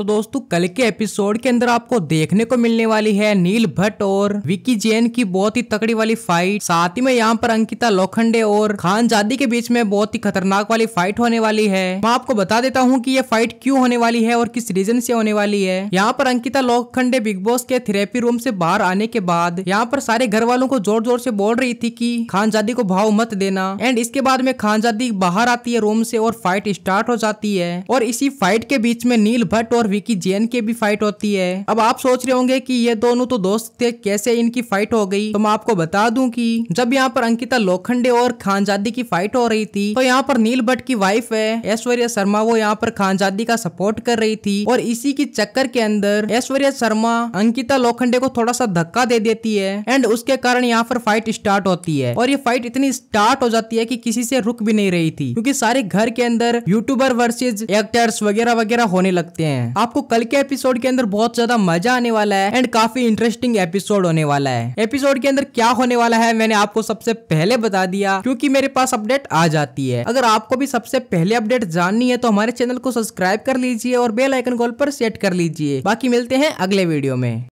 तो दोस्तों कल के एपिसोड के अंदर आपको देखने को मिलने वाली है नील भट्ट और विकी जैन की बहुत ही तकड़ी वाली फाइट साथ ही में यहाँ पर अंकिता लोखंडे और खान जादी के बीच में बहुत ही खतरनाक वाली फाइट होने वाली है मैं आपको बता देता हूँ की ये फाइट क्यूँ होने वाली है और किस रीजन से होने वाली है यहाँ पर अंकिता लोखंडे बिग बॉस के थेरेपी रूम से बाहर आने के बाद यहाँ पर सारे घर वालों को जोर जोर से बोल रही थी की खान जादी को भाव मत देना एंड इसके बाद में खान जादी बाहर आती है रूम से और फाइट स्टार्ट हो जाती है और इसी फाइट के बीच में नील भट्ट और विकी जैन के भी फाइट होती है अब आप सोच रहे होंगे कि ये दोनों तो दोस्त थे कैसे इनकी फाइट हो गई तो मैं आपको बता दूं कि जब यहाँ पर अंकिता लोखंडे और खानजादी की फाइट हो रही थी तो यहाँ पर नील भट्ट की वाइफ है ऐश्वर्या शर्मा वो यहाँ पर खानजादी का सपोर्ट कर रही थी और इसी के चक्कर के अंदर ऐश्वर्या शर्मा अंकिता लोखंडे को थोड़ा सा धक्का दे देती है एंड उसके कारण यहाँ पर फाइट स्टार्ट होती है और ये फाइट इतनी स्टार्ट हो जाती है कि किसी से रुक भी नहीं रही थी क्योंकि सारे घर के अंदर यूट्यूबर वर्सेज एक्टर्स वगैरह वगैरह होने लगते हैं आपको कल के एपिसोड के अंदर बहुत ज्यादा मजा आने वाला है एंड काफी इंटरेस्टिंग एपिसोड होने वाला है एपिसोड के अंदर क्या होने वाला है मैंने आपको सबसे पहले बता दिया क्योंकि मेरे पास अपडेट आ जाती है अगर आपको भी सबसे पहले अपडेट जाननी है तो हमारे चैनल को सब्सक्राइब कर लीजिए और बेल आइकन कॉल पर सेट कर लीजिए बाकी मिलते हैं अगले वीडियो में